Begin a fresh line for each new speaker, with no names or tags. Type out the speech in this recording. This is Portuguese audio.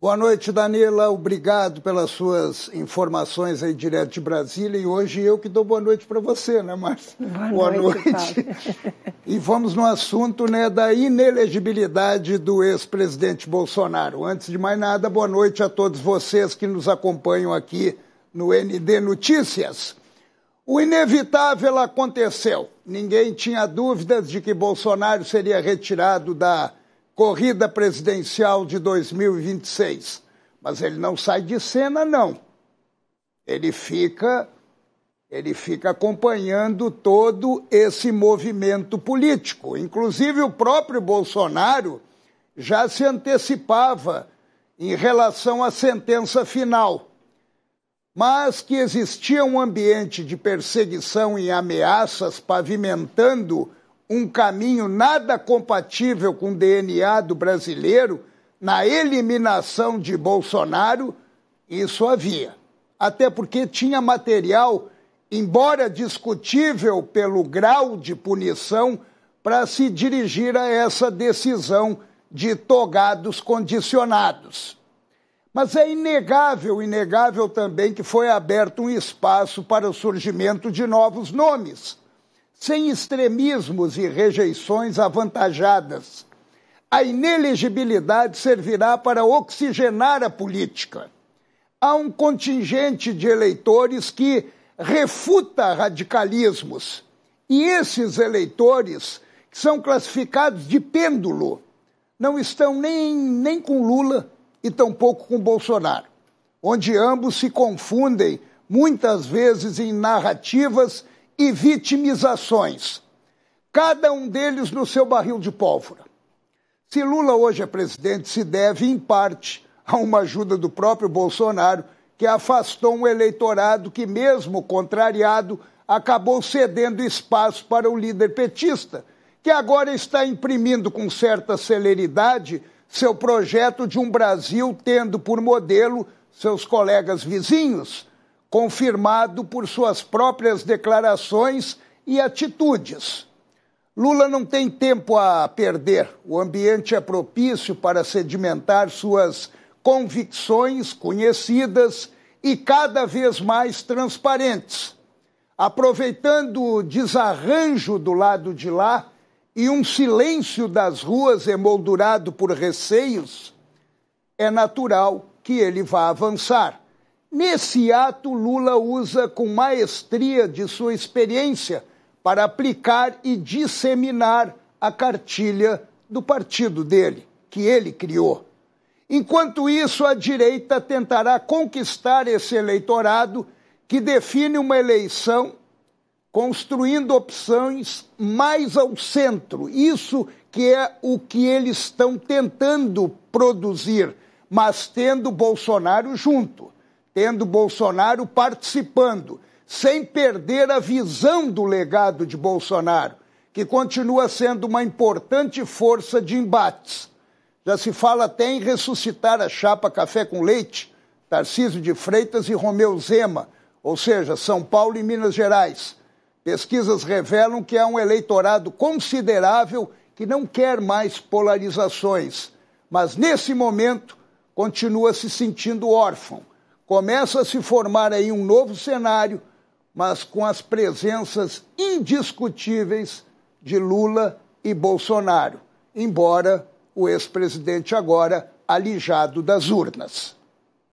Boa noite, Danila. Obrigado pelas suas informações aí direto de Brasília. E hoje eu que dou boa noite para você, né, Márcia? Boa, boa, noite. noite. E vamos no assunto né, da inelegibilidade do ex-presidente Bolsonaro. Antes de mais nada, boa noite a todos vocês que nos acompanham aqui no ND Notícias. O inevitável aconteceu. Ninguém tinha dúvidas de que Bolsonaro seria retirado da corrida presidencial de 2026. Mas ele não sai de cena, não. Ele fica, ele fica acompanhando todo esse movimento político. Inclusive o próprio Bolsonaro já se antecipava em relação à sentença final, mas que existia um ambiente de perseguição e ameaças pavimentando um caminho nada compatível com o DNA do brasileiro na eliminação de Bolsonaro, isso havia. Até porque tinha material, embora discutível pelo grau de punição, para se dirigir a essa decisão de togados condicionados. Mas é inegável, inegável também que foi aberto um espaço para o surgimento de novos nomes sem extremismos e rejeições avantajadas. A inelegibilidade servirá para oxigenar a política. Há um contingente de eleitores que refuta radicalismos, e esses eleitores, que são classificados de pêndulo, não estão nem, nem com Lula e tampouco com Bolsonaro, onde ambos se confundem muitas vezes em narrativas e vitimizações, cada um deles no seu barril de pólvora. Se Lula hoje é presidente, se deve, em parte, a uma ajuda do próprio Bolsonaro, que afastou um eleitorado que, mesmo contrariado, acabou cedendo espaço para o líder petista, que agora está imprimindo com certa celeridade seu projeto de um Brasil tendo por modelo seus colegas vizinhos, confirmado por suas próprias declarações e atitudes. Lula não tem tempo a perder. O ambiente é propício para sedimentar suas convicções conhecidas e cada vez mais transparentes. Aproveitando o desarranjo do lado de lá e um silêncio das ruas emoldurado por receios, é natural que ele vá avançar. Nesse ato, Lula usa com maestria de sua experiência para aplicar e disseminar a cartilha do partido dele, que ele criou. Enquanto isso, a direita tentará conquistar esse eleitorado que define uma eleição construindo opções mais ao centro. Isso que é o que eles estão tentando produzir, mas tendo Bolsonaro junto tendo Bolsonaro participando, sem perder a visão do legado de Bolsonaro, que continua sendo uma importante força de embates. Já se fala até em ressuscitar a chapa Café com Leite, Tarcísio de Freitas e Romeu Zema, ou seja, São Paulo e Minas Gerais. Pesquisas revelam que há um eleitorado considerável que não quer mais polarizações, mas nesse momento continua se sentindo órfão. Começa a se formar aí um novo cenário, mas com as presenças indiscutíveis de Lula e Bolsonaro, embora o ex-presidente agora alijado das urnas.